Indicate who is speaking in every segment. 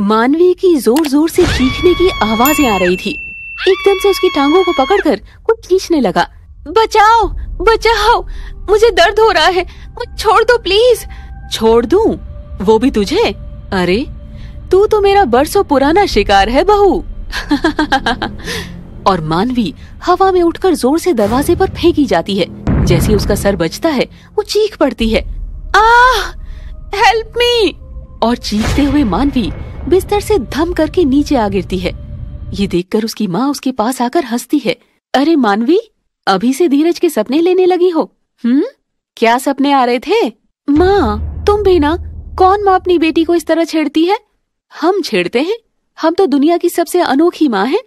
Speaker 1: मानवी की जोर जोर से चीखने की आवाजें आ रही थी एकदम से उसकी टांगों को पकड़कर कुछ चीखने लगा बचाओ बचाओ मुझे दर्द हो रहा है मुझे छोड़ दो प्लीज छोड़ दूं वो भी तुझे अरे तू तो मेरा बरसों पुराना शिकार है बहू और मानवी हवा में उठकर जोर से दरवाजे पर फेंकी जाती है जैसे उसका सर बचता है वो चीख पड़ती है आह हेल्प मी और चीखते हुए मानवी बिस्तर से धम करके नीचे आ गिरती है ये देखकर उसकी माँ उसके पास आकर हंसती है अरे मानवी अभी से धीरज के सपने लेने लगी हो हम्म क्या सपने आ रहे थे माँ तुम भी ना कौन माँ अपनी बेटी को इस तरह छेड़ती है हम छेड़ते हैं हम तो दुनिया की सबसे अनोखी माँ है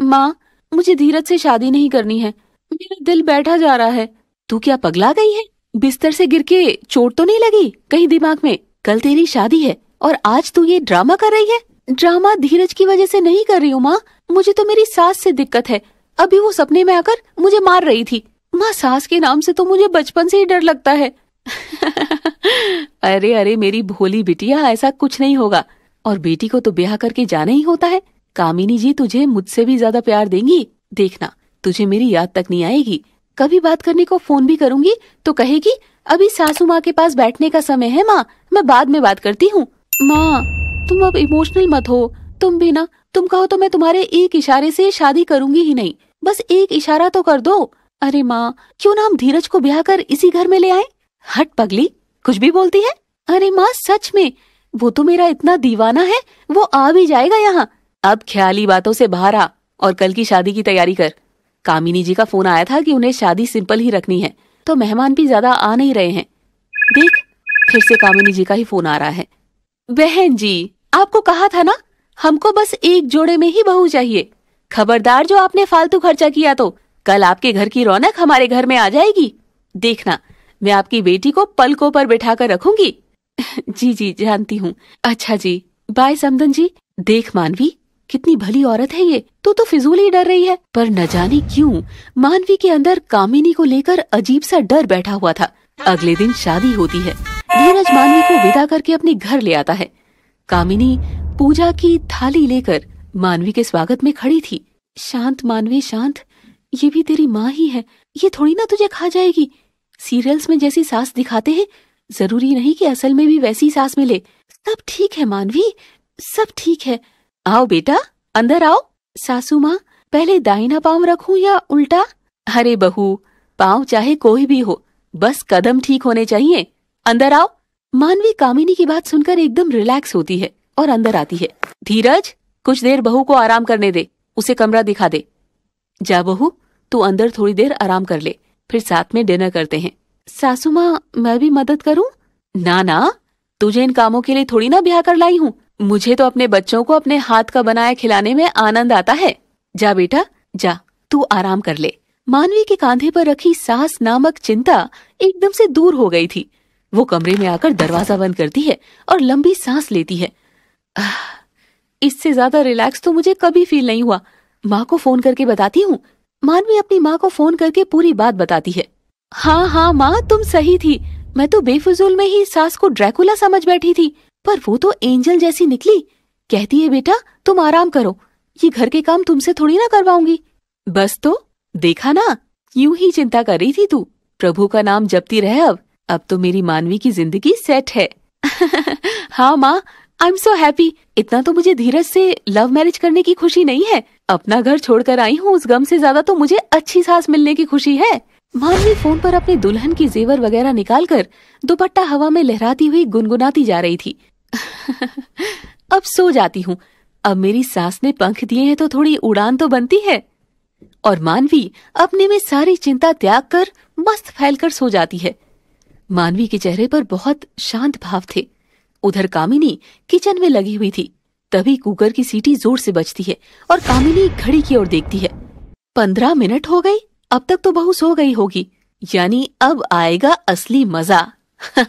Speaker 1: माँ मुझे धीरज से शादी नहीं करनी है मेरा दिल बैठा जा रहा है तू क्या पगला गई है बिस्तर से गिर के चोट तो नहीं लगी कहीं दिमाग में कल तेरी शादी है और आज तू ये ड्रामा कर रही है ड्रामा धीरज की वजह से नहीं कर रही हूँ माँ मुझे तो मेरी सास से दिक्कत है अभी वो सपने में आकर मुझे मार रही थी माँ सास के नाम से तो मुझे बचपन से ही डर लगता है अरे अरे मेरी भोली बिटिया ऐसा कुछ नहीं होगा और बेटी को तो ब्याह करके जाना ही होता है कामिनी जी तुझे मुझसे भी ज्यादा प्यार देंगी देखना तुझे मेरी याद तक नहीं आएगी कभी बात करने को फोन भी करूंगी तो कहेगी अभी सासू माँ के पास बैठने का समय है माँ मैं बाद में बात करती हूँ माँ तुम अब इमोशनल मत हो तुम भी ना तुम कहो तो मैं तुम्हारे एक इशारे से शादी करूंगी ही नहीं बस एक इशारा तो कर दो अरे माँ क्यों ना हम धीरज को ब्याह कर इसी घर में ले आए हट पगली कुछ भी बोलती है अरे माँ सच में वो तो मेरा इतना दीवाना है वो आ भी जाएगा यहाँ अब ख्याली बातों से बाहर आ और कल की शादी की तैयारी कर कामिनी जी का फोन आया था कि उन्हें शादी सिंपल ही रखनी है तो मेहमान भी ज्यादा आ नहीं रहे हैं देख फिर से कामिनी जी का ही फोन आ रहा है बहन जी आपको कहा था ना हमको बस एक जोड़े में ही बहू चाहिए खबरदार जो आपने फालतू खर्चा किया तो कल आपके घर की रौनक हमारे घर में आ जाएगी देखना मैं आपकी बेटी को पलकों पर बैठा कर रखूंगी जी जी जानती हूँ अच्छा जी बाय समन जी देख मानवी कितनी भली औरत है ये तू तो फिजूल ही डर रही है पर न जाने क्यों मानवी के अंदर कामिनी को लेकर अजीब सा डर बैठा हुआ था अगले दिन शादी होती है धीरज मानवी को विदा करके अपने घर ले आता है कामिनी पूजा की थाली लेकर मानवी के स्वागत में खड़ी थी शांत मानवी शांत ये भी तेरी माँ ही है ये थोड़ी ना तुझे खा जाएगी सीरियल्स में जैसी सास दिखाते हैं जरूरी नहीं कि असल में भी वैसी सास मिले सब ठीक है मानवी सब ठीक है आओ बेटा अंदर आओ सासू माँ पहले दाहिना पाँव रखूँ या उल्टा अरे बहू पाँव चाहे कोई भी हो बस कदम ठीक होने चाहिए अंदर आओ मानवी कामिनी की बात सुनकर एकदम रिलैक्स होती है और अंदर आती है धीरज कुछ देर बहू को आराम करने दे उसे कमरा दिखा दे जा बहू तू अंदर थोड़ी देर आराम कर ले फिर साथ में डिनर करते हैं सासू माँ मैं भी मदद करूँ ना ना तुझे इन कामों के लिए थोड़ी ना ब्याह कर लाई हूँ मुझे तो अपने बच्चों को अपने हाथ का बनाया खिलाने में आनंद आता है जा बेटा जा तू आराम कर ले मानवी के कांधे पर रखी सास नामक चिंता एकदम से दूर हो गई थी वो कमरे में आकर दरवाजा बंद करती है और लंबी सांस लेती है इससे ज्यादा रिलैक्स तो मुझे कभी फील नहीं हुआ माँ को फोन करके बताती हूँ मानवी अपनी माँ को फोन करके पूरी बात बताती है हाँ हाँ माँ तुम सही थी मैं तो बेफजूल में ही सास को ड्रैकुला समझ बैठी थी पर वो तो एंजल जैसी निकली कहती है बेटा तुम आराम करो ये घर के काम तुमसे थोड़ी ना करवाऊंगी बस तो देखा ना यूं ही चिंता कर रही थी तू प्रभु का नाम जपती रहे अब अब तो मेरी मानवी की जिंदगी सेट है हाँ माँ आई एम सो हैप्पी इतना तो मुझे धीरज से लव मैरिज करने की खुशी नहीं है अपना घर छोड़कर आई हूँ उस गम से ज्यादा तो मुझे अच्छी सास मिलने की खुशी है मानवी फोन पर अपने दुल्हन की जेवर वगैरह निकाल कर दुपट्टा हवा में लहराती हुई गुनगुनाती जा रही थी अब सो जाती हूँ अब मेरी सास ने पंख दिए हैं तो थोड़ी उड़ान तो बनती है और मानवी अपने में सारी चिंता त्याग कर मस्त फैलकर सो जाती है मानवी के चेहरे पर बहुत शांत भाव थे उधर कामिनी किचन में लगी हुई थी तभी कुकर की सीटी जोर से बजती है और कामिनी घड़ी की ओर देखती है पंद्रह मिनट हो गई अब तक तो बहु सो गई होगी यानी अब आएगा असली मजा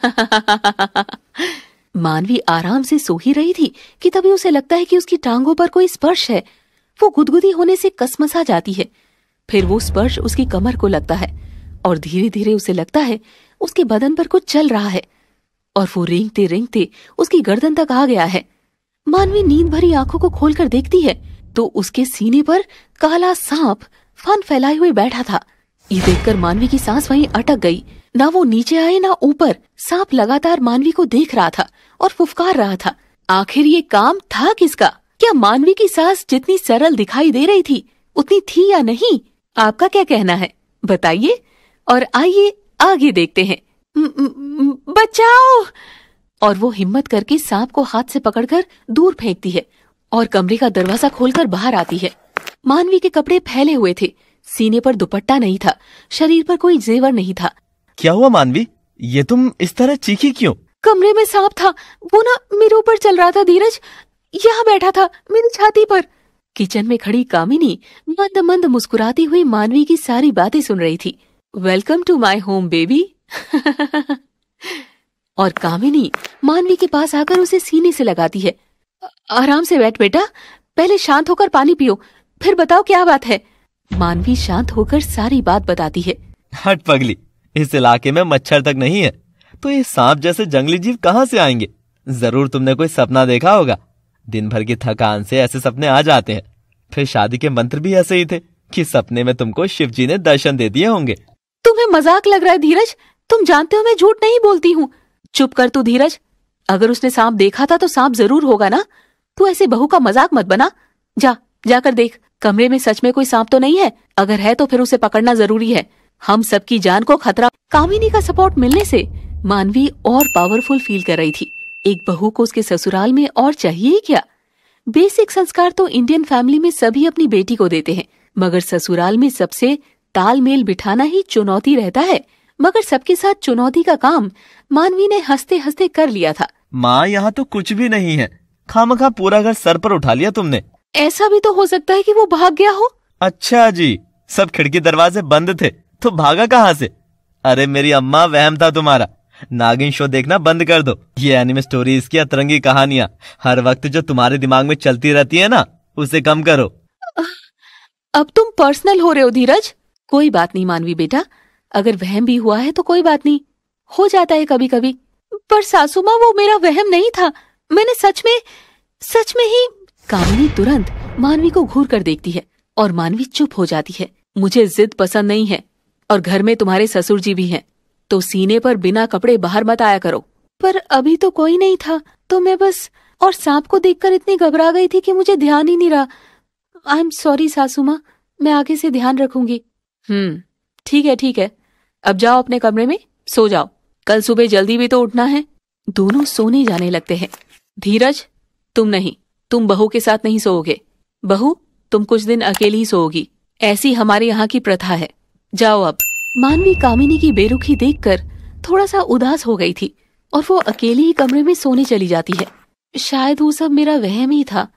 Speaker 1: मानवी आराम से सो ही रही थी कि तभी उसे लगता है कि उसकी टांगों पर कोई स्पर्श है वो गुदगुदी होने से कसमसा जाती है फिर वो स्पर्श उसकी कमर को लगता है और धीरे धीरे उसे लगता है उसके बदन पर कुछ चल रहा है और वो रेंगते रेंगते उसकी गर्दन तक आ गया है मानवी नींद भरी आंखों को खोलकर देखती है तो उसके सीने पर काला सांप फन फैलाए हुए बैठा था ये देखकर मानवी की सांस वहीं अटक गई ना वो नीचे आए ना ऊपर सांप लगातार मानवी को देख रहा था और फुफकार रहा था आखिर ये काम था किसका क्या मानवी की सांस जितनी सरल दिखाई दे रही थी उतनी थी या नहीं आपका क्या कहना है बताइए और आइए आगे देखते हैं बचाओ और वो हिम्मत करके सांप को हाथ से पकड़कर दूर फेंकती है और कमरे का दरवाजा खोलकर बाहर आती है मानवी के कपड़े फैले हुए थे सीने पर दुपट्टा नहीं था शरीर पर कोई जेवर नहीं था
Speaker 2: क्या हुआ मानवी ये तुम इस तरह चीखी क्यों
Speaker 1: कमरे में सांप था वो ना मेरे ऊपर चल रहा था धीरज यहाँ बैठा था मेरी छाती पर किचन में खड़ी कामिनी मंद मंद मुस्कुराती हुई मानवी की सारी बातें सुन रही थी welcome to my home baby और कामिनी मानवी के पास आकर उसे सीने से लगाती है आराम से बैठ बेटा पहले शांत होकर पानी पियो फिर बताओ क्या बात है मानवी शांत होकर सारी बात बताती है
Speaker 2: हट पगली इस इलाके में मच्छर तक नहीं है तो ये सांप जैसे जंगली जीव कहाँ से आएंगे जरूर तुमने कोई सपना देखा होगा दिन भर की थकान से ऐसे सपने आ जाते हैं फिर शादी के मंत्र भी ऐसे ही थे कि सपने में तुमको शिव जी ने दर्शन दे दिए होंगे
Speaker 1: तुम्हें मजाक लग रहा है धीरज तुम जानते हो मैं झूठ नहीं बोलती हूँ चुप कर तू धीरज अगर उसने सांप देखा था तो सांप जरूर होगा ना तू ऐसे बहू का मजाक मत बना जा जाकर देख कमरे में सच में कोई सांप तो नहीं है अगर है तो फिर उसे पकड़ना जरूरी है हम सबकी जान को खतरा कामिनी का सपोर्ट मिलने से मानवी और पावरफुल फील कर रही थी एक बहू को उसके ससुराल में और चाहिए क्या बेसिक संस्कार तो इंडियन फैमिली में सभी अपनी बेटी को देते हैं मगर ससुराल में सबसे तालमेल बिठाना ही चुनौती रहता है मगर सबके साथ चुनौती का काम मानवी ने हंसते हंसते कर लिया था
Speaker 2: माँ यहाँ तो कुछ भी नहीं है खाम खा पूरा घर सर पर उठा लिया तुमने
Speaker 1: ऐसा भी तो हो सकता है कि वो भाग गया हो
Speaker 2: अच्छा जी सब खिड़की दरवाजे बंद थे तो भागा कहाँ से अरे मेरी अम्मा वहम था तुम्हारा नागिन शो देखना बंद कर दो ये एनिमे स्टोरीज की अतरंगी कहानियाँ हर वक्त जो तुम्हारे दिमाग में चलती रहती है ना उसे कम करो
Speaker 1: अब तुम पर्सनल हो रहे हो धीरज कोई बात नहीं मानवी बेटा अगर वहम भी हुआ है तो कोई बात नहीं हो जाता है कभी कभी पर सासू माँ वो मेरा वहम नहीं था मैंने सच में सच में ही कामिनी तुरंत मानवी को घूर कर देखती है और मानवी चुप हो जाती है मुझे जिद पसंद नहीं है और घर में तुम्हारे ससुर जी भी हैं तो सीने पर बिना कपड़े बाहर मत आया करो पर अभी तो कोई नहीं था तो मैं बस और सांप को देखकर इतनी घबरा गई थी कि मुझे ध्यान ही नहीं रहा आई एम सॉरी सासू माँ मैं आगे से ध्यान रखूंगी हम्म ठीक है ठीक है अब जाओ अपने कमरे में सो जाओ कल सुबह जल्दी भी तो उठना है दोनों सोने जाने लगते हैं धीरज तुम नहीं तुम बहू के साथ नहीं सोओगे बहू तुम कुछ दिन अकेली ही सोओगी ऐसी हमारे यहाँ की प्रथा है जाओ अब मानवी कामिनी की बेरुखी देखकर थोड़ा सा उदास हो गई थी और वो अकेली ही कमरे में सोने चली जाती है शायद वो सब मेरा वहम ही था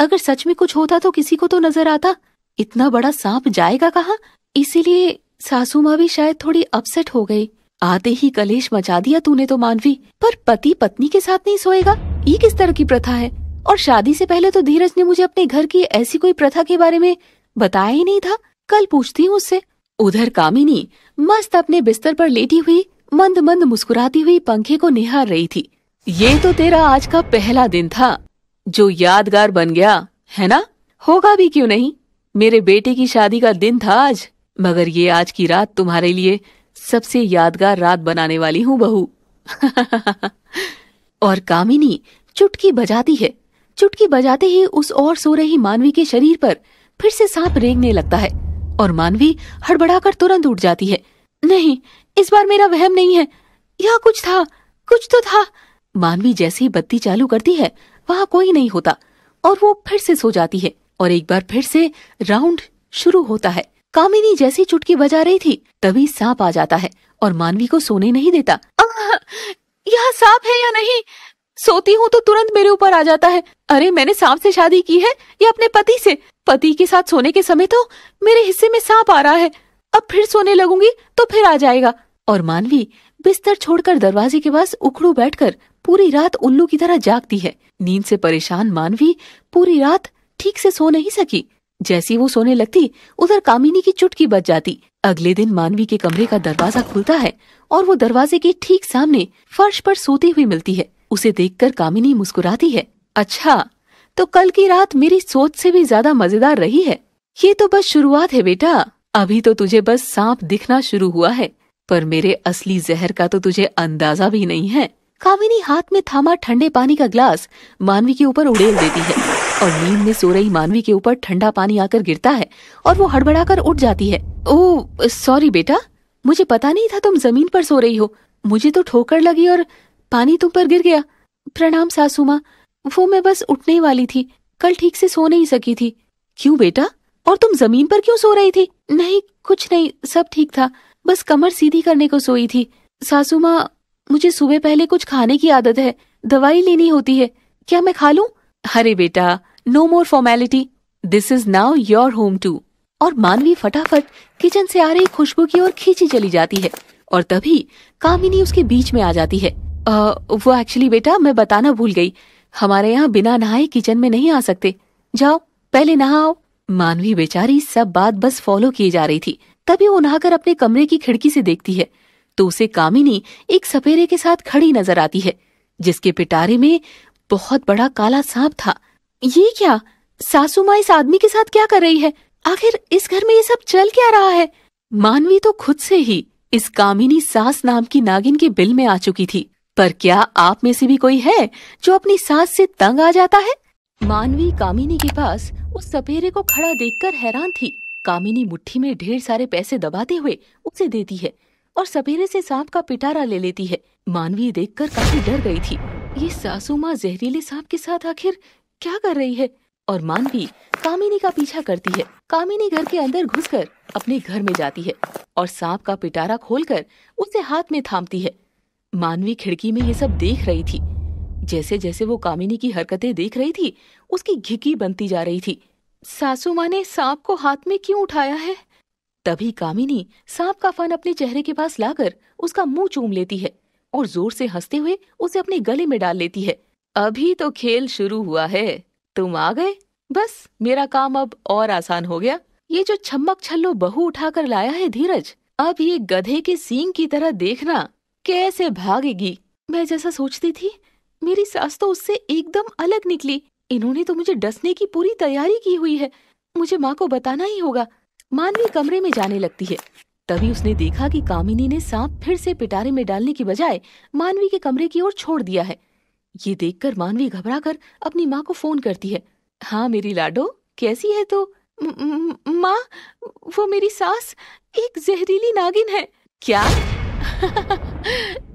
Speaker 1: अगर सच में कुछ होता तो किसी को तो नजर आता इतना बड़ा सांप जाएगा कहाँ इसीलिए सासू माँ भी शायद थोड़ी अपसेट हो गई आते ही कलेश मचा दिया तूने तो मानवी पर पति पत्नी के साथ नहीं सोएगा ये किस तरह की प्रथा है और शादी से पहले तो धीरज ने मुझे अपने घर की ऐसी कोई प्रथा के बारे में बताया ही नहीं था कल पूछती हूँ उससे उधर कामिनी मस्त अपने बिस्तर पर लेटी हुई मंद मंद मुस्कुराती हुई पंखे को निहार रही थी ये तो तेरा आज का पहला दिन था जो यादगार बन गया है ना होगा भी क्यों नहीं मेरे बेटे की शादी का दिन था आज मगर ये आज की रात तुम्हारे लिए सबसे यादगार रात बनाने वाली हूँ बहू और कामिनी चुटकी बजाती है चुटकी बजाते ही उस और सो रही मानवी के शरीर पर फिर से सांप रेंगने लगता है और मानवी हड़बड़ाकर तुरंत उठ जाती है नहीं इस बार मेरा वहम नहीं है यहाँ कुछ था कुछ तो था मानवी जैसे ही बत्ती चालू करती है वहाँ कोई नहीं होता और वो फिर से सो जाती है और एक बार फिर से राउंड शुरू होता है कामिनी जैसी चुटकी बजा रही थी तभी सांप आ जाता है और मानवी को सोने नहीं देता यह सांप है या नहीं सोती हूँ तो तुरंत मेरे ऊपर आ जाता है अरे मैंने सांप से शादी की है या अपने पति से पति के साथ सोने के समय तो मेरे हिस्से में सांप आ रहा है अब फिर सोने लगूंगी तो फिर आ जाएगा और मानवी बिस्तर छोड़कर दरवाजे के पास उखड़ू बैठकर पूरी रात उल्लू की तरह जागती है नींद से परेशान मानवी पूरी रात ठीक से सो नहीं सकी जैसी वो सोने लगती उधर कामिनी की चुटकी बच जाती अगले दिन मानवी के कमरे का दरवाजा खुलता है और वो दरवाजे के ठीक सामने फर्श पर सोती हुई मिलती है उसे देखकर कामिनी मुस्कुराती है अच्छा तो कल की रात मेरी सोच से भी ज्यादा मजेदार रही है ये तो बस शुरुआत है बेटा अभी तो तुझे बस सांप दिखना शुरू हुआ है पर मेरे असली जहर का तो तुझे अंदाजा भी नहीं है कामिनी हाथ में थामा ठंडे पानी का ग्लास मानवी के ऊपर उड़ेल देती है और नींद में सो रही मानवी के ऊपर ठंडा पानी आकर गिरता है और वो हड़बड़ाकर उठ जाती है ओ सॉरी बेटा मुझे पता नहीं था तुम जमीन पर सो रही हो मुझे तो ठोकर लगी और पानी तुम पर गिर गया प्रणाम सासू माँ वो मैं बस उठने वाली थी कल ठीक से सो नहीं सकी थी क्यों बेटा और तुम जमीन पर क्यों सो रही थी नहीं कुछ नहीं सब ठीक था बस कमर सीधी करने को सोई थी सासू माँ मुझे सुबह पहले कुछ खाने की आदत है दवाई लेनी होती है क्या मैं खा लू अरे बेटा no more formality this is now your home too और मानवी फटाफट किचन से आ रही खुशबू की ओर खींची चली जाती है और तभी कामिनी उसके बीच में आ जाती है आ, वो एक्चुअली बेटा मैं बताना भूल गई हमारे यहाँ बिना नहाए किचन में नहीं आ सकते जाओ पहले नहाओ मानवी बेचारी सब बात बस फॉलो किए जा रही थी तभी वो नहाकर अपने कमरे की खिड़की से देखती है तो उसे कामिनी एक सपेरे के साथ खड़ी नजर आती है जिसके पिटारे में बहुत बड़ा काला सांप था ये क्या सासू माँ इस आदमी के साथ क्या कर रही है आखिर इस घर में ये सब चल क्या रहा है मानवी तो खुद से ही इस कामिनी सास नाम की नागिन के बिल में आ चुकी थी पर क्या आप में से भी कोई है जो अपनी सास से तंग आ जाता है मानवी कामिनी के पास उस सपेरे को खड़ा देखकर हैरान थी कामिनी मुट्ठी में ढेर सारे पैसे दबाते हुए उसे देती है और सपेरे से सांप का पिटारा ले लेती है मानवी देखकर काफी डर गई थी ये सासू माँ जहरीले सांप के साथ आखिर क्या कर रही है और मानवी कामिनी का पीछा करती है कामिनी घर के अंदर घुसकर अपने घर में जाती है और सांप का पिटारा खोलकर उसे हाथ में थामती है मानवी खिड़की में ये सब देख रही थी जैसे जैसे वो कामिनी की हरकतें देख रही थी उसकी घिकी बनती जा रही थी सासू माँ ने सांप को हाथ में क्यों उठाया है तभी कामिनी सांप का फन अपने चेहरे के पास लाकर उसका मुंह चूम लेती है और जोर से हंसते हुए उसे अपने गले में डाल लेती है अभी तो खेल शुरू हुआ है तुम आ गए बस मेरा काम अब और आसान हो गया ये जो छम्मक छल्लो बहू उठाकर लाया है धीरज अब ये गधे के सींग की तरह देखना कैसे भागेगी मैं जैसा सोचती थी मेरी सास तो उससे एकदम अलग निकली इन्होंने तो मुझे डसने की पूरी तैयारी की हुई है मुझे माँ को बताना ही होगा मानवी कमरे में जाने लगती है तभी उसने देखा कि कामिनी ने सांप फिर से पिटारे में डालने की बजाय मानवी के कमरे की ओर छोड़ दिया है ये देखकर मानवी घबरा कर अपनी माँ को फोन करती है हाँ मेरी लाडो कैसी है तो माँ वो मेरी सास एक जहरीली नागिन है क्या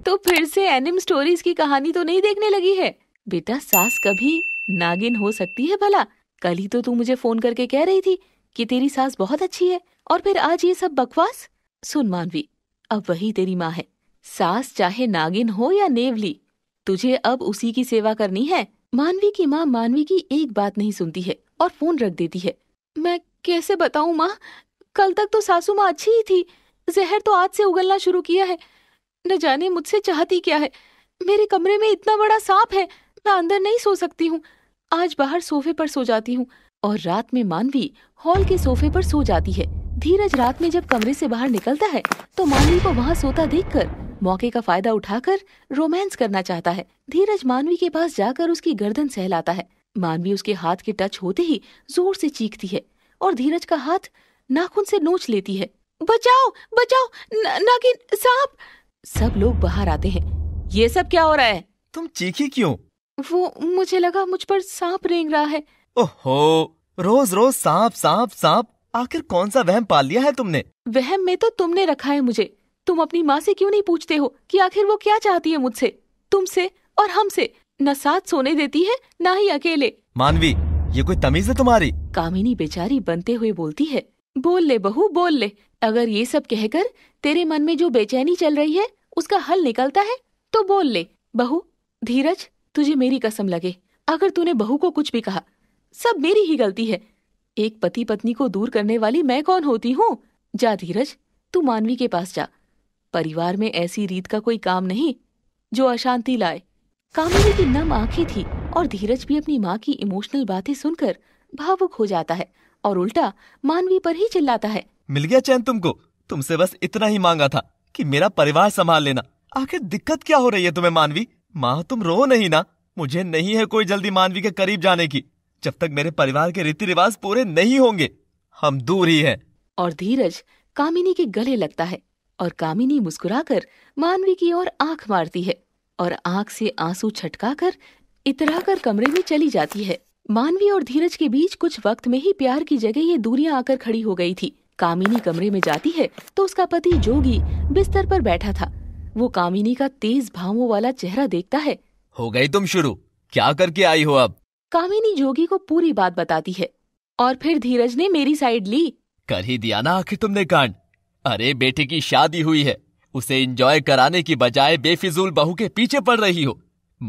Speaker 1: तो फिर से एनिम स्टोरीज की कहानी तो नहीं देखने लगी है बेटा सास कभी नागिन हो सकती है भला कल ही तो तू मुझे फोन करके कह रही थी कि तेरी सास बहुत अच्छी है और फिर आज ये सब बकवास सुन मानवी अब वही तेरी माँ है सास चाहे नागिन हो या नेवली तुझे अब उसी की सेवा करनी है मानवी की माँ मानवी की एक बात नहीं सुनती है और फोन रख देती है मैं कैसे बताऊँ माँ कल तक तो सासू माँ अच्छी ही थी जहर तो आज से उगलना शुरू किया है न जाने मुझसे चाहती क्या है मेरे कमरे में इतना बड़ा सांप है मैं अंदर नहीं सो सकती हूँ आज बाहर सोफे पर सो जाती हूँ और रात में मानवी हॉल के सोफे पर सो जाती है धीरज रात में जब कमरे से बाहर निकलता है तो मानवी को वहाँ सोता देखकर मौके का फायदा उठाकर रोमांस करना चाहता है धीरज मानवी के पास जाकर उसकी गर्दन सहलाता है मानवी उसके हाथ के टच होते ही जोर से चीखती है और धीरज का हाथ नाखून से नोच लेती है बचाओ बचाओ न, नागिन सांप सब लोग बाहर आते हैं ये सब क्या हो रहा है
Speaker 2: तुम चीखी क्यों
Speaker 1: वो मुझे लगा मुझ पर सांप रेंग रहा है
Speaker 2: ओहो रोज रोज सांप सांप सांप आखिर कौन सा वहम पाल लिया है तुमने
Speaker 1: वहम में तो तुमने रखा है मुझे तुम अपनी माँ से क्यों नहीं पूछते हो कि आखिर वो क्या चाहती है मुझसे तुमसे और हमसे न साथ सोने देती है न ही अकेले
Speaker 2: मानवी ये कोई तमीज है तुम्हारी
Speaker 1: कामिनी बेचारी बनते हुए बोलती है बोल ले बहू बोल ले अगर ये सब कहकर तेरे मन में जो बेचैनी चल रही है उसका हल निकलता है तो बोल ले बहू धीरज तुझे मेरी कसम लगे अगर तूने बहू को कुछ भी कहा सब मेरी ही गलती है एक पति पत्नी को दूर करने वाली मैं कौन होती हूँ जा धीरज तू मानवी के पास जा परिवार में ऐसी रीत का कोई काम नहीं जो अशांति लाए कामिनी की नम आंखें थी और धीरज भी अपनी माँ की इमोशनल बातें सुनकर भावुक हो जाता है और उल्टा मानवी पर ही चिल्लाता है मिल गया चैन
Speaker 2: तुमको तुमसे बस इतना ही मांगा था कि मेरा परिवार संभाल लेना आखिर दिक्कत क्या हो रही है तुम्हें मानवी माँ तुम रो नहीं ना मुझे नहीं है कोई जल्दी मानवी के करीब जाने की जब तक मेरे परिवार के रीति रिवाज पूरे नहीं होंगे हम दूर ही हैं
Speaker 1: और धीरज कामिनी के गले लगता है और कामिनी मुस्कुराकर मानवी की ओर आंख मारती है और आंख से आंसू छटकाकर इतराकर कमरे में चली जाती है मानवी और धीरज के बीच कुछ वक्त में ही प्यार की जगह ये दूरियां आकर खड़ी हो गई थी कामिनी कमरे में जाती है तो उसका पति जोगी बिस्तर पर बैठा था वो कामिनी का तेज भावों वाला चेहरा देखता है
Speaker 3: हो गई तुम शुरू क्या करके आई हो अब
Speaker 1: कामिनी जोगी को पूरी बात बताती है और फिर धीरज ने मेरी साइड ली
Speaker 3: कर ही दिया ना आखिर तुमने कांड अरे बेटे की शादी हुई है उसे इंजॉय कराने की बजाय बेफिजूल बहू के पीछे पड़ रही हो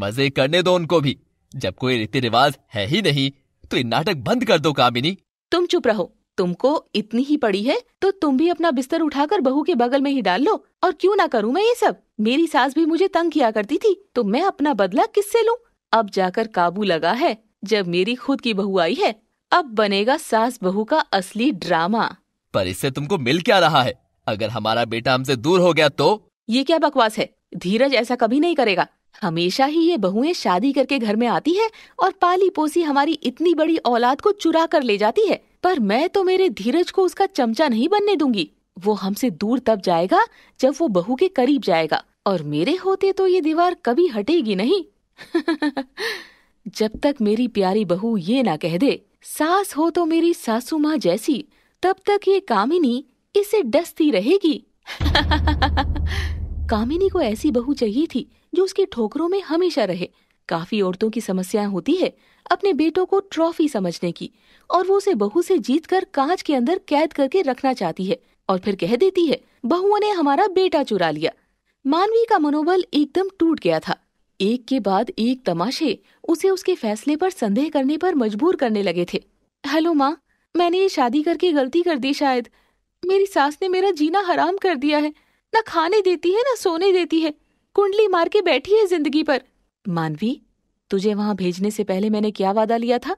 Speaker 3: मजे करने दो उनको भी जब कोई रीति रिवाज है ही नहीं तो ये नाटक बंद कर दो कामिनी
Speaker 1: तुम चुप रहो तुमको इतनी ही पड़ी है तो तुम भी अपना बिस्तर उठाकर बहू के बगल में ही डाल लो और क्यों ना करूँ मैं ये सब मेरी सास भी मुझे तंग किया करती थी तो मैं अपना बदला किससे लूं अब जाकर काबू लगा है जब मेरी खुद की बहू आई है अब बनेगा सास बहू का असली ड्रामा
Speaker 3: पर इससे तुमको मिल क्या रहा है अगर हमारा बेटा हमसे दूर हो गया तो
Speaker 1: ये क्या बकवास है धीरज ऐसा कभी नहीं करेगा हमेशा ही ये बहुएं शादी करके घर में आती है और पाली पोसी हमारी इतनी बड़ी औलाद को चुरा कर ले जाती है पर मैं तो मेरे धीरज को उसका चमचा नहीं बनने दूंगी वो हमसे दूर तब जाएगा जब वो बहू के करीब जाएगा और मेरे होते तो ये दीवार कभी हटेगी नहीं जब तक मेरी प्यारी बहू ये ना कह दे सास हो तो मेरी सासू माँ जैसी तब तक ये कामिनी इसे डसती रहेगी कामिनी को ऐसी बहू चाहिए थी जो उसकी ठोकरों में हमेशा रहे काफी औरतों की समस्याएं होती है अपने बेटों को ट्रॉफी समझने की और वो उसे बहू से जीत कर कांच के अंदर कैद करके रखना चाहती है और फिर कह देती है बहुओं ने हमारा बेटा चुरा लिया मानवी का मनोबल एकदम टूट गया था एक के बाद एक तमाशे उसे उसके फैसले पर संदेह करने पर मजबूर करने लगे थे हेलो माँ मैंने ये शादी करके गलती कर दी शायद मेरी सास ने मेरा जीना हराम कर दिया है न खाने देती है न सोने देती है कुंडली मार के बैठी है जिंदगी पर मानवी तुझे वहां भेजने से पहले मैंने क्या वादा लिया था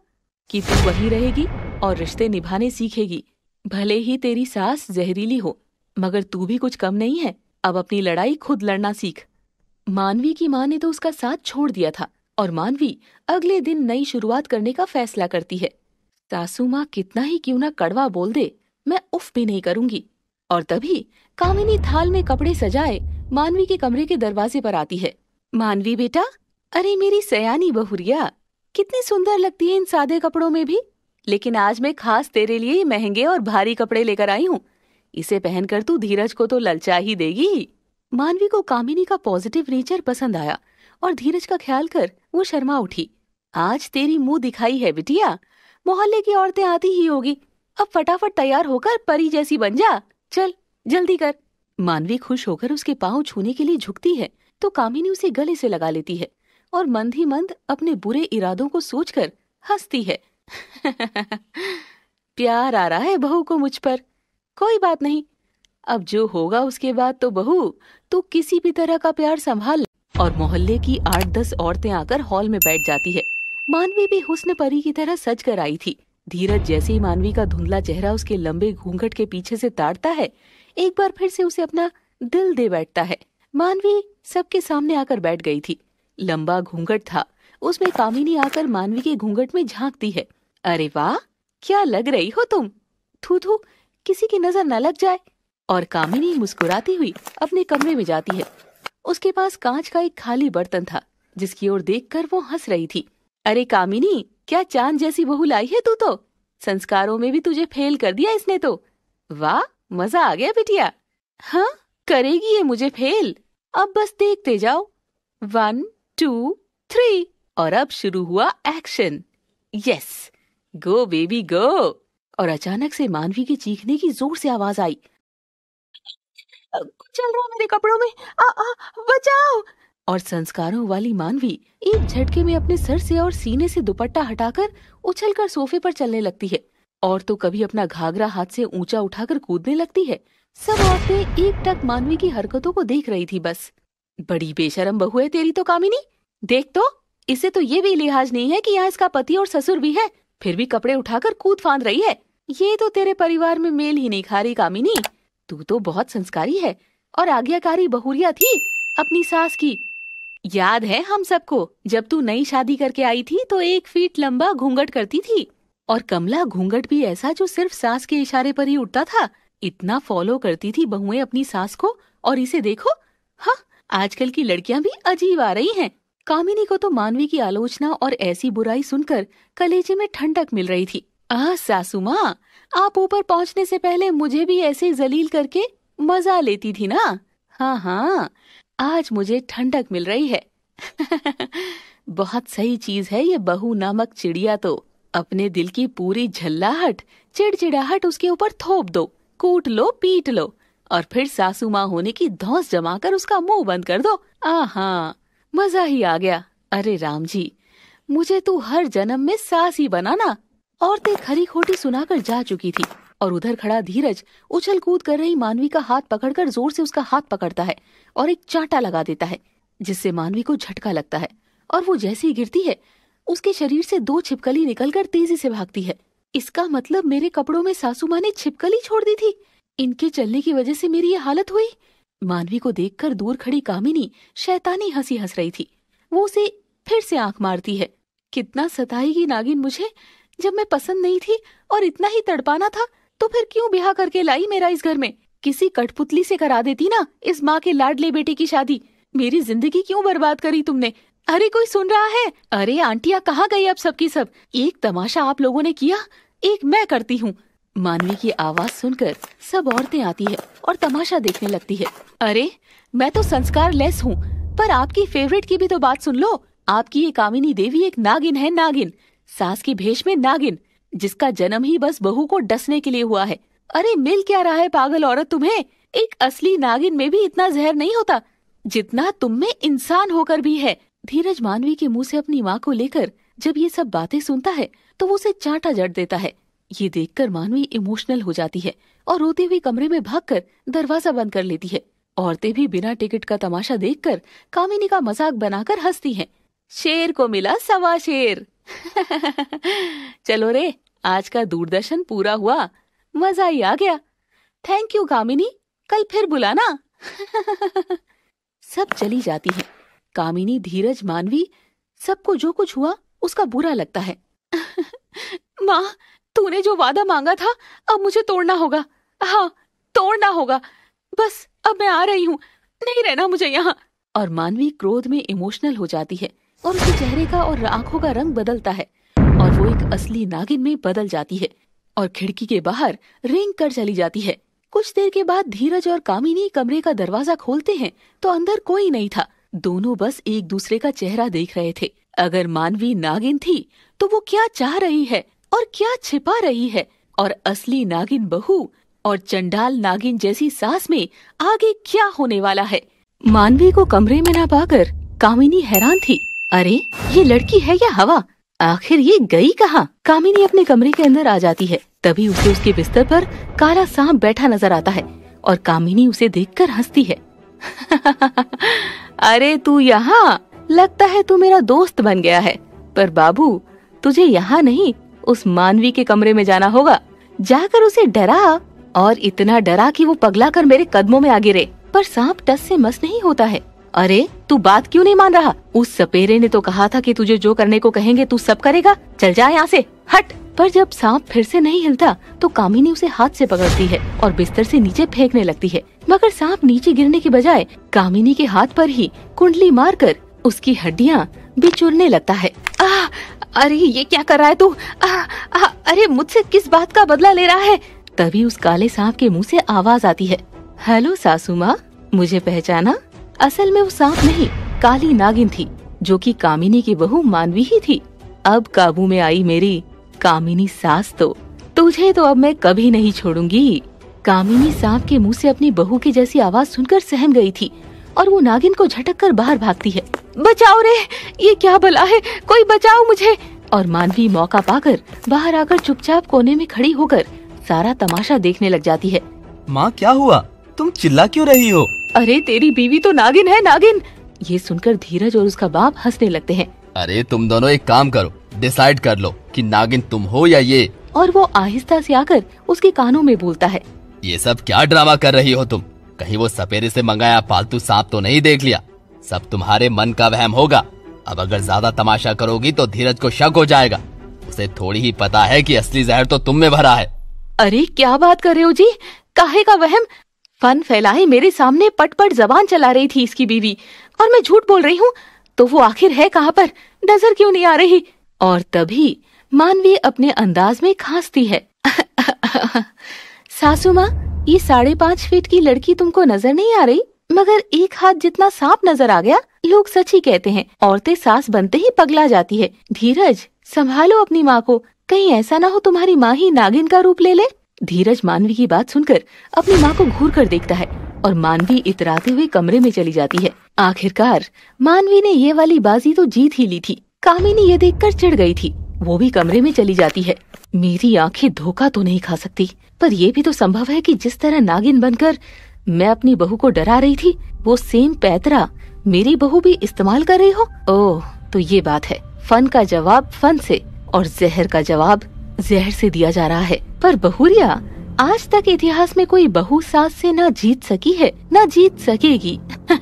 Speaker 1: कि तू वही रहेगी और रिश्ते निभाने सीखेगी भले ही तेरी सास जहरीली हो मगर तू भी कुछ कम नहीं है अब अपनी लड़ाई खुद लड़ना सीख मानवी की माँ ने तो उसका साथ छोड़ दिया था और मानवी अगले दिन नई शुरुआत करने का फैसला करती है सासू माँ कितना ही क्यों ना कड़वा बोल दे मैं उफ भी नहीं करूंगी और तभी कामिनी थाल में कपड़े सजाए मानवी के कमरे के दरवाजे पर आती है मानवी बेटा अरे मेरी सयानी बहुरिया कितनी सुंदर लगती है इन सादे कपड़ों में भी लेकिन आज मैं खास तेरे लिए महंगे और भारी कपड़े लेकर आई हूँ इसे पहनकर तू धीरज को तो ललचा ही देगी मानवी को कामिनी का पॉजिटिव नेचर पसंद आया और धीरज का ख्याल कर वो शर्मा उठी आज तेरी मुंह दिखाई है बिटिया मोहल्ले की औरतें आती ही होगी अब फटाफट तैयार होकर परी जैसी बन जा चल जल्दी कर मानवी खुश होकर उसके पाँव छूने के लिए झुकती है तो कामिनी उसे गले से लगा लेती है और मंद ही मंद अपने बुरे इरादों को सोचकर हंसती है प्यार आ रहा है बहू को मुझ पर कोई बात नहीं अब जो होगा उसके बाद तो बहू तू किसी भी तरह का प्यार संभाल और मोहल्ले की आठ दस औरतें आकर हॉल में बैठ जाती है मानवी भी हुस्न परी की तरह सज कर आई थी धीरज जैसे ही मानवी का धुंधला चेहरा उसके लंबे घूंघट के पीछे से ताड़ता है एक बार फिर से उसे अपना दिल दे बैठता है मानवी सबके सामने आकर बैठ गई थी लंबा घूंघट था उसमें कामिनी आकर मानवी के घूंघट में झांकती है अरे वाह क्या लग रही हो तुम थू थू किसी की नजर न लग जाए और कामिनी मुस्कुराती हुई अपने कमरे में जाती है उसके पास कांच का एक खाली बर्तन था जिसकी ओर देखकर वो हंस रही थी अरे कामिनी क्या चांद जैसी बहू लाई है तू तो संस्कारों में भी तुझे फेल कर दिया इसने तो वाह मजा आ गया बिटिया हाँ करेगी ये मुझे फेल अब बस देखते जाओ वन टू थ्री और अब शुरू हुआ action yes go baby go और अचानक से मानवी के चीखने की जोर से आवाज आई चल रहा मेरे कपड़ों में आ, आ, बचाओ और संस्कारों वाली मानवी एक झटके में अपने सर से और सीने से दुपट्टा हटाकर उछलकर सोफे पर चलने लगती है और तो कभी अपना घाघरा हाथ से ऊंचा उठाकर कूदने लगती है सब औरतें एक टक मानवी की हरकतों को देख रही थी बस बड़ी बेशरम बहु है तेरी तो कामिनी देख तो इसे तो ये भी लिहाज नहीं है कि यहाँ इसका पति और ससुर भी है फिर भी कपड़े उठाकर कूद फांद रही है ये तो तेरे परिवार में मेल ही नहीं खा रही कामिनी तू तो बहुत संस्कारी है और आज्ञाकारी बहुरिया थी अपनी सास की याद है हम सबको जब तू नई शादी करके आई थी तो एक फीट लंबा घूंघट करती थी और कमला घूंघट भी ऐसा जो सिर्फ सास के इशारे पर ही उठता था इतना फॉलो करती थी बहुएं अपनी सास को और इसे देखो हाँ आजकल की लड़कियां भी अजीब आ रही हैं। कामिनी को तो मानवी की आलोचना और ऐसी बुराई सुनकर कलेजे में ठंडक मिल रही थी आ सासू माँ आप ऊपर पहुँचने से पहले मुझे भी ऐसे जलील करके मजा लेती थी ना हाँ हाँ आज मुझे ठंडक मिल रही है बहुत सही चीज है ये बहु नामक चिड़िया तो अपने दिल की पूरी झल्लाहट चिड़चिड़ाहट उसके ऊपर थोप दो कूट लो पीट लो और फिर सासू माँ होने की धौस जमा कर उसका मुंह बंद कर दो आहा मजा ही आ गया अरे राम जी मुझे तू हर जन्म में सास ही बनाना औरतें खरी खोटी सुनाकर जा चुकी थी और उधर खड़ा धीरज उछल कूद कर रही मानवी का हाथ पकड़कर जोर से उसका हाथ पकड़ता है और एक चांटा लगा देता है जिससे मानवी को झटका लगता है और वो जैसे ही गिरती है उसके शरीर से दो छिपकली निकलकर तेजी से भागती है इसका मतलब मेरे कपड़ों में सासू माँ ने छिपकली छोड़ दी थी इनके चलने की वजह से मेरी ये हालत हुई मानवी को देखकर दूर खड़ी कामिनी शैतानी हंसी हंस रही थी वो उसे फिर से आंख मारती है कितना सताएगी नागिन मुझे जब मैं पसंद नहीं थी और इतना ही तड़पाना था तो फिर क्यों ब्याह करके लाई मेरा इस घर में किसी कठपुतली से करा देती ना इस माँ के लाडले बेटे की शादी मेरी जिंदगी क्यों बर्बाद करी तुमने अरे कोई सुन रहा है अरे आंटिया कहाँ गई अब सबकी सब एक तमाशा आप लोगों ने किया एक मैं करती हूँ मानवी की आवाज सुनकर सब औरतें आती है और तमाशा देखने लगती है अरे मैं तो संस्कार लेस हूँ पर आपकी फेवरेट की भी तो बात सुन लो आपकी ये कामिनी देवी एक नागिन है नागिन सास की भेष में नागिन जिसका जन्म ही बस बहू को डसने के लिए हुआ है अरे मिल क्या रहा है पागल औरत तुम्हें एक असली नागिन में भी इतना जहर नहीं होता जितना तुम में इंसान होकर भी है धीरज मानवी के मुंह से अपनी माँ को लेकर जब ये सब बातें सुनता है तो वो उसे चाटा जड़ देता है ये देखकर मानवी इमोशनल हो जाती है और रोती हुई कमरे में भागकर दरवाजा बंद कर लेती है औरतें भी बिना टिकट का तमाशा देखकर कामिनी का मजाक बनाकर हंसती हैं। शेर को मिला सवा शेर चलो रे आज का दूरदर्शन पूरा हुआ मजा ही आ गया थैंक यू कामिनी कल फिर बुलाना सब चली जाती है कामिनी धीरज मानवी सबको जो कुछ हुआ उसका बुरा लगता है माँ तूने जो वादा मांगा था अब मुझे तोड़ना होगा हाँ तोड़ना होगा बस अब मैं आ रही हूँ नहीं रहना मुझे यहाँ और मानवी क्रोध में इमोशनल हो जाती है और उसके चेहरे का और आंखों का रंग बदलता है और वो एक असली नागिन में बदल जाती है और खिड़की के बाहर रिंग कर चली जाती है कुछ देर के बाद धीरज और कामिनी कमरे का दरवाजा खोलते हैं तो अंदर कोई नहीं था दोनों बस एक दूसरे का चेहरा देख रहे थे अगर मानवी नागिन थी तो वो क्या चाह रही है और क्या छिपा रही है और असली नागिन बहू और चंडाल नागिन जैसी सास में आगे क्या होने वाला है मानवी को कमरे में न पाकर कामिनी हैरान थी अरे ये लड़की है या हवा आखिर ये गई कहाँ कामिनी अपने कमरे के अंदर आ जाती है तभी उसे उसके बिस्तर पर काला सांप बैठा नजर आता है और कामिनी उसे देखकर हंसती है अरे तू यहाँ लगता है तू मेरा दोस्त बन गया है पर बाबू तुझे यहाँ नहीं उस मानवी के कमरे में जाना होगा जाकर उसे डरा और इतना डरा कि वो पगला कर मेरे कदमों में आ गिरे पर सांप टस से मस नहीं होता है अरे तू बात क्यों नहीं मान रहा उस सपेरे ने तो कहा था कि तुझे जो करने को कहेंगे तू सब करेगा चल जा यहाँ से हट पर जब सांप फिर से नहीं हिलता तो कामिनी उसे हाथ से पकड़ती है और बिस्तर से नीचे फेंकने लगती है मगर सांप नीचे गिरने के बजाय कामिनी के हाथ पर ही कुंडली मारकर उसकी हड्डियाँ बिचुरने लगता है आ, अरे ये क्या कर रहा है तू अरे मुझसे किस बात का बदला ले रहा है तभी उस काले सांप के मुंह से आवाज आती है हेलो सासू माँ मुझे पहचाना असल में वो सांप नहीं काली नागिन थी जो कि कामिनी की बहू मानवी ही थी अब काबू में आई मेरी कामिनी सास तो तुझे तो अब मैं कभी नहीं छोड़ूंगी कामिनी सांप के मुंह से अपनी बहू की जैसी आवाज सुनकर सहम गई थी और वो नागिन को झटक कर बाहर भागती है बचाओ रे ये क्या बला है कोई बचाओ मुझे और मानवी मौका पाकर बाहर आकर चुपचाप कोने में खड़ी होकर सारा तमाशा देखने लग जाती है माँ क्या हुआ
Speaker 3: तुम चिल्ला क्यों रही हो
Speaker 1: अरे तेरी बीवी तो नागिन है नागिन ये सुनकर धीरज और उसका बाप हंसने लगते हैं
Speaker 3: अरे तुम दोनों एक काम करो डिसाइड कर लो कि नागिन तुम हो या ये
Speaker 1: और वो आहिस्ता से आकर उसके कानों में बोलता है
Speaker 3: ये सब क्या ड्रामा कर रही हो तुम कहीं वो सपेरे से मंगाया पालतू सांप तो नहीं देख लिया सब तुम्हारे मन का वहम होगा अब अगर ज्यादा तमाशा करोगी तो धीरज को शक हो जाएगा उसे थोड़ी ही पता है कि असली जहर तो तुम में भरा है
Speaker 1: अरे क्या बात कर रहे हो जी काहे का वहम फन फैलाए मेरे सामने पट पट जबान चला रही थी इसकी बीवी और मैं झूठ बोल रही हूँ तो वो आखिर है कहाँ पर नजर क्यों नहीं आ रही और तभी मानवी अपने अंदाज में खांसती है सासू माँ ये साढ़े पाँच फीट की लड़की तुमको नजर नहीं आ रही मगर एक हाथ जितना सांप नजर आ गया लोग सच ही कहते हैं औरतें सास बनते ही पगला जाती है धीरज संभालो अपनी माँ को कहीं ऐसा ना हो तुम्हारी माँ ही नागिन का रूप ले ले धीरज मानवी की बात सुनकर अपनी माँ को घूर कर देखता है और मानवी इतराते हुए कमरे में चली जाती है आखिरकार मानवी ने ये वाली बाजी तो जीत ही ली थी कामिनी ये कर चिढ़ गई थी वो भी कमरे में चली जाती है मेरी आंखें धोखा तो नहीं खा सकती पर ये भी तो संभव है कि जिस तरह नागिन बनकर मैं अपनी बहू को डरा रही थी वो सेम पैतरा मेरी बहू भी इस्तेमाल कर रही हो ओह तो ये बात है फन का जवाब फन से और जहर का जवाब जहर से दिया जा रहा है पर बहूरिया आज तक इतिहास में कोई बहू सास से ना जीत सकी है ना जीत सकेगी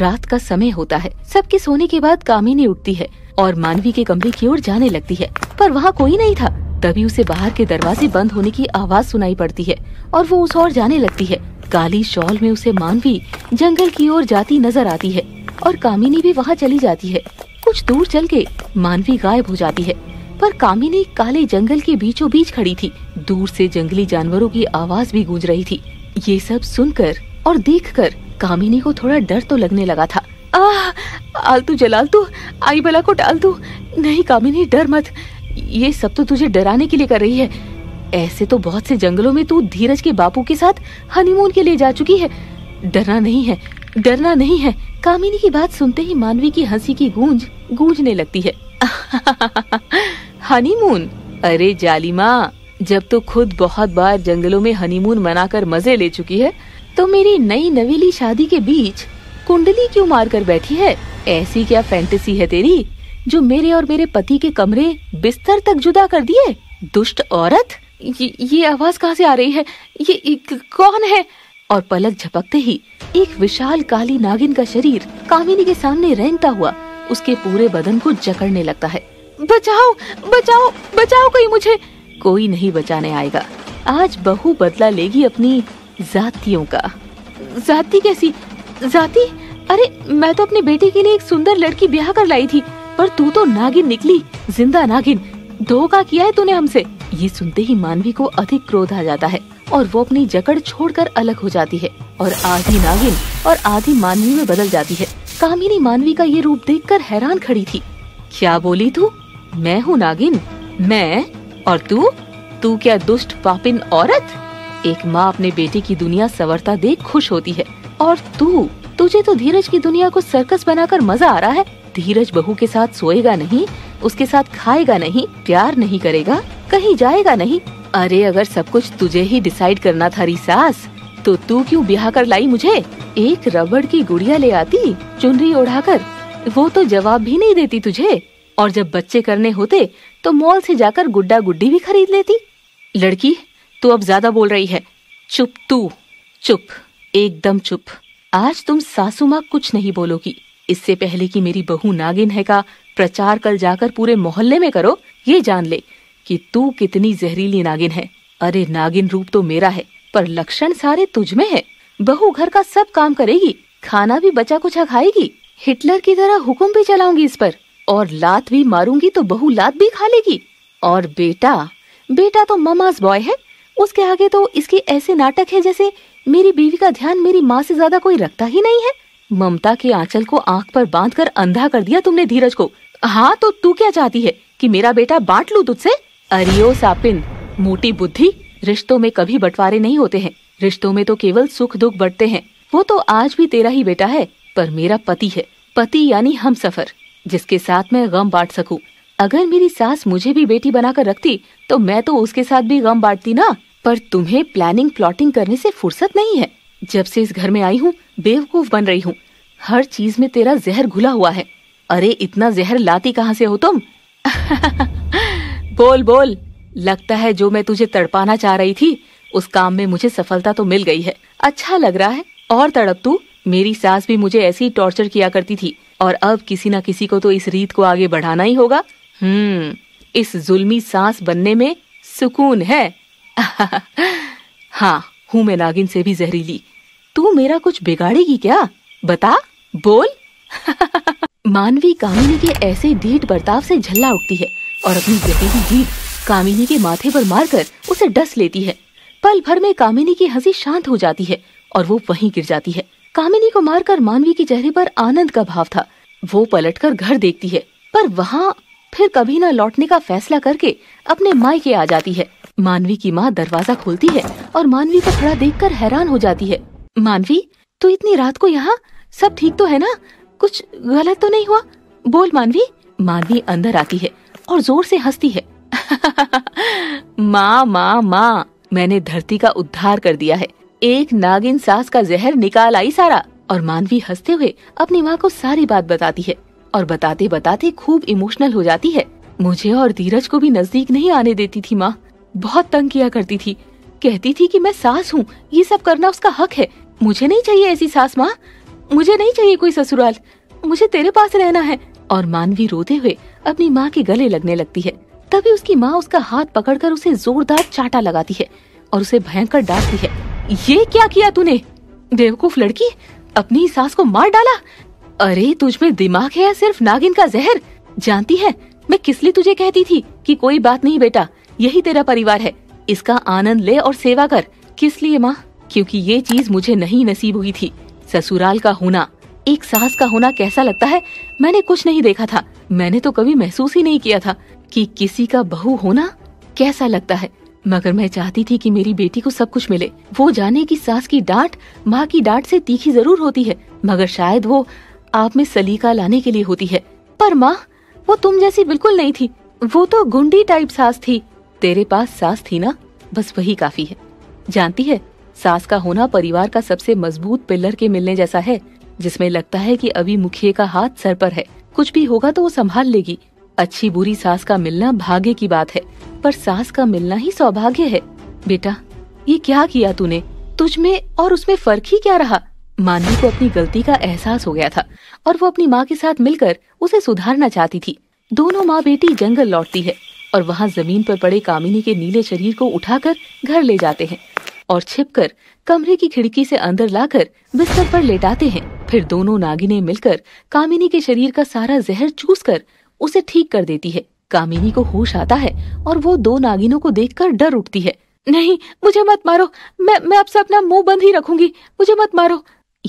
Speaker 1: रात का समय होता है सबके सोने के बाद कामिनी उठती है और मानवी के कमरे की ओर जाने लगती है पर वहाँ कोई नहीं था तभी उसे बाहर के दरवाजे बंद होने की आवाज सुनाई पड़ती है और वो उस ओर जाने लगती है काली शॉल में उसे मानवी जंगल की ओर जाती नजर आती है और कामिनी भी वहाँ चली जाती है कुछ दूर चल के मानवी गायब हो जाती है पर कामिनी काले जंगल के बीचों बीच खड़ी थी दूर से जंगली जानवरों की आवाज भी गूंज रही थी ये सब सुनकर और देखकर कामिनी को थोड़ा डर तो लगने लगा था आह आलतू जलाल आई बला को डाल तू नहीं कामिनी डर मत ये सब तो तुझे डराने के लिए कर रही है ऐसे तो बहुत से जंगलों में तू धीरज के बापू के साथ हनीमून के लिए जा चुकी है डरना नहीं है डरना नहीं है कामिनी की बात सुनते ही मानवी की हंसी की गूंज गूंजने लगती है हनीमून अरे जालिमा जब तो खुद बहुत बार जंगलों में हनीमून मनाकर मजे ले चुकी है तो मेरी नई नवेली शादी के बीच कुंडली क्यों मार कर बैठी है ऐसी क्या फैंटेसी है तेरी जो मेरे और मेरे पति के कमरे बिस्तर तक जुदा कर दिए दुष्ट औरत ये, ये आवाज कहाँ से आ रही है ये, कौन है और पलक झपकते ही एक विशाल काली नागिन का शरीर कामिनी के सामने रेंगता हुआ उसके पूरे बदन को जकड़ने लगता है बचाओ बचाओ बचाओ कोई मुझे कोई नहीं बचाने आएगा आज बहु बदला लेगी अपनी जातियों का जाति कैसी जाति अरे मैं तो अपने बेटे के लिए एक सुंदर लड़की ब्याह कर लाई थी पर तू तो नागिन निकली जिंदा नागिन धोखा किया है तूने हमसे ये सुनते ही मानवी को अधिक क्रोध आ जाता है और वो अपनी जकड़ छोड़कर अलग हो जाती है और आधी नागिन और आधी मानवी में बदल जाती है कामिनी मानवी का ये रूप कर हैरान खड़ी थी क्या बोली तू मैं हूँ नागिन मैं और तू तू क्या दुष्ट पापिन औरत एक माँ अपने बेटे की दुनिया सवरता देख खुश होती है और तू तुझे तो धीरज की दुनिया को सर्कस बनाकर मजा आ रहा है धीरज बहू के साथ सोएगा नहीं उसके साथ खाएगा नहीं प्यार नहीं करेगा कहीं जाएगा नहीं अरे अगर सब कुछ तुझे ही डिसाइड करना था रिसास तो तू क्यों ब्याह कर लाई मुझे एक रबड़ की गुड़िया ले आती चुनरी ओढ़ा कर वो तो जवाब भी नहीं देती तुझे और जब बच्चे करने होते तो मॉल से जाकर गुड्डा गुड्डी भी खरीद लेती लड़की तू अब ज्यादा बोल रही है चुप तू चुप एकदम चुप आज तुम सासू माँ कुछ नहीं बोलोगी इससे पहले कि मेरी बहू नागिन है का प्रचार कल जाकर पूरे मोहल्ले में करो ये जान ले कि तू कितनी जहरीली नागिन है अरे नागिन रूप तो मेरा है पर लक्षण सारे तुझ में है बहू घर का सब काम करेगी खाना भी बचा कुछ खाएगी हिटलर की तरह हुक्म भी चलाऊंगी इस पर और लात भी मारूंगी तो बहू लात भी खा लेगी और बेटा बेटा तो ममाज बॉय है उसके आगे तो इसके ऐसे नाटक है जैसे मेरी बीवी का ध्यान मेरी माँ से ज्यादा कोई रखता ही नहीं है ममता के आंचल को आंख पर बांधकर अंधा कर दिया तुमने धीरज को हाँ तो तू क्या चाहती है कि मेरा बेटा बांट लू तुझसे अरियो सापिन मोटी बुद्धि रिश्तों में कभी बंटवारे नहीं होते हैं रिश्तों में तो केवल सुख दुख बढ़ते हैं वो तो आज भी तेरा ही बेटा है पर मेरा पति है पति यानी हम सफर जिसके साथ मैं गम बांट सकूं अगर मेरी सास मुझे भी बेटी बनाकर रखती तो मैं तो उसके साथ भी गम बांटती ना पर तुम्हें प्लानिंग प्लॉटिंग करने से फुर्सत नहीं है जब से इस घर में आई हूँ बेवकूफ बन रही हूँ हर चीज में तेरा जहर घुला हुआ है अरे इतना जहर लाती कहाँ से हो तुम बोल बोल लगता है जो मैं तुझे तड़पाना चाह रही थी उस काम में मुझे सफलता तो मिल गई है अच्छा लग रहा है और तड़प तू मेरी सास भी मुझे ऐसी टॉर्चर किया करती थी और अब किसी न किसी को तो इस रीत को आगे बढ़ाना ही होगा हम्म इस जुल्मी सांस बनने में सुकून है हाँ हूँ मैं नागिन से भी जहरीली तू मेरा कुछ बिगाड़ेगी क्या बता बोल मानवी कामिनी के ऐसे ढीठ बर्ताव से झल्ला उठती है और अपनी जहरीली जीभ कामिनी के माथे पर मारकर उसे डस लेती है पल भर में कामिनी की हंसी शांत हो जाती है और वो वहीं गिर जाती है कामिनी को मारकर मानवी के चेहरे पर आनंद का भाव था वो पलटकर घर देखती है पर वहाँ फिर कभी न लौटने का फैसला करके अपने मायके आ जाती है मानवी की माँ दरवाजा खोलती है और मानवी को खड़ा देखकर हैरान हो जाती है मानवी तू इतनी रात को यहाँ सब ठीक तो है ना कुछ गलत तो नहीं हुआ बोल मानवी मानवी अंदर आती है और जोर से हंसती है माँ माँ माँ मैंने धरती का उद्धार कर दिया है एक नागिन सास का जहर निकाल आई सारा और मानवी हंसते हुए अपनी माँ को सारी बात बताती है और बताते बताते खूब इमोशनल हो जाती है मुझे और धीरज को भी नजदीक नहीं आने देती थी माँ बहुत तंग किया करती थी कहती थी कि मैं सास हूँ ये सब करना उसका हक है मुझे नहीं चाहिए ऐसी सास माँ मुझे नहीं चाहिए कोई ससुराल मुझे तेरे पास रहना है और मानवी रोते हुए अपनी माँ के गले लगने लगती है तभी उसकी माँ उसका हाथ पकड़कर उसे जोरदार चाटा लगाती है और उसे भयंकर डांटती है ये क्या किया तूने बेवकूफ लड़की अपनी सास को मार डाला अरे तुझ में दिमाग है या सिर्फ नागिन का जहर जानती है मैं किस लिए तुझे कहती थी कि कोई बात नहीं बेटा यही तेरा परिवार है इसका आनंद ले और सेवा कर किस लिए माँ क्योंकि ये चीज मुझे नहीं नसीब हुई थी ससुराल का होना एक सास का होना कैसा लगता है मैंने कुछ नहीं देखा था मैंने तो कभी महसूस ही नहीं किया था कि किसी का बहू होना कैसा लगता है मगर मैं चाहती थी कि मेरी बेटी को सब कुछ मिले वो जाने कि सास की डांट माँ की डांट से तीखी जरूर होती है मगर शायद वो आप में सलीका लाने के लिए होती है पर माँ वो तुम जैसी बिल्कुल नहीं थी वो तो गुंडी टाइप सास थी तेरे पास सास थी ना बस वही काफी है जानती है सास का होना परिवार का सबसे मजबूत पिल्लर के मिलने जैसा है जिसमें लगता है कि अभी मुखिए का हाथ सर पर है कुछ भी होगा तो वो संभाल लेगी अच्छी बुरी सास का मिलना भाग्य की बात है पर सास का मिलना ही सौभाग्य है बेटा ये क्या किया तूने तुझ में और उसमें फर्क ही क्या रहा मानवी को अपनी गलती का एहसास हो गया था और वो अपनी माँ के साथ मिलकर उसे सुधारना चाहती थी दोनों माँ बेटी जंगल लौटती है और वहां जमीन पर पड़े कामिनी के नीले शरीर को उठाकर घर ले जाते हैं और छिपकर कमरे की खिड़की से अंदर लाकर बिस्तर पर लेटाते हैं फिर दोनों नागिने मिलकर कामिनी के शरीर का सारा जहर चूस कर उसे ठीक कर देती है कामिनी को होश आता है और वो दो नागिनों को देखकर डर उठती है नहीं मुझे मत मारो मैं मैं अब अपना मुंह बंद ही रखूंगी मुझे मत मारो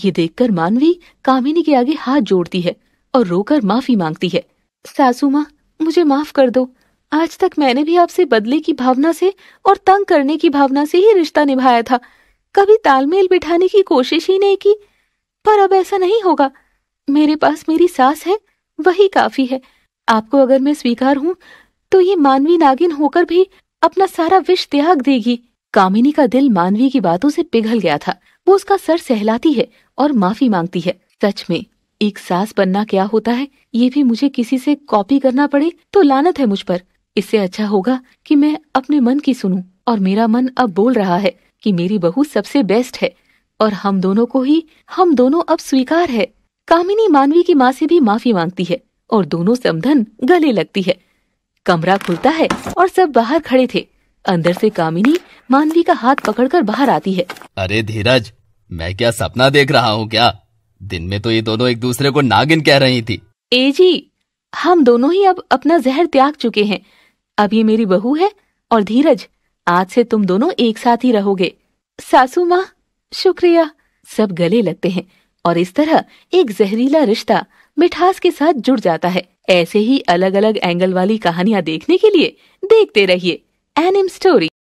Speaker 1: ये देखकर मानवी कामिनी के आगे हाथ जोड़ती है और रोकर माफी मांगती है सासू माँ मुझे माफ कर दो आज तक मैंने भी आपसे बदले की भावना से और तंग करने की भावना से ही रिश्ता निभाया था कभी तालमेल बिठाने की कोशिश ही नहीं की पर अब ऐसा नहीं होगा मेरे पास मेरी सास है वही काफी है आपको अगर मैं स्वीकार हूँ तो ये मानवी नागिन होकर भी अपना सारा विष त्याग देगी कामिनी का दिल मानवी की बातों से पिघल गया था वो उसका सर सहलाती है और माफी मांगती है सच में एक सास बनना क्या होता है ये भी मुझे किसी से कॉपी करना पड़े तो लानत है मुझ पर इससे अच्छा होगा कि मैं अपने मन की सुनूं और मेरा मन अब बोल रहा है कि मेरी बहू सबसे बेस्ट है और हम दोनों को ही हम दोनों अब स्वीकार है कामिनी मानवी की माँ से भी माफी मांगती है और दोनों समधन गले लगती है कमरा खुलता है और सब बाहर खड़े थे अंदर से कामिनी मानवी का हाथ पकड़कर बाहर आती है
Speaker 3: अरे धीरज मैं क्या सपना देख रहा हूँ क्या दिन में तो ये दोनों एक दूसरे को नागिन कह रही थी
Speaker 1: ए जी हम दोनों ही अब अपना जहर त्याग चुके हैं अब ये मेरी बहू है और धीरज आज से तुम दोनों एक साथ ही रहोगे सासू माँ शुक्रिया सब गले लगते हैं और इस तरह एक जहरीला रिश्ता मिठास के साथ जुड़ जाता है ऐसे ही अलग अलग एंगल वाली कहानियाँ देखने के लिए देखते रहिए एनिम स्टोरी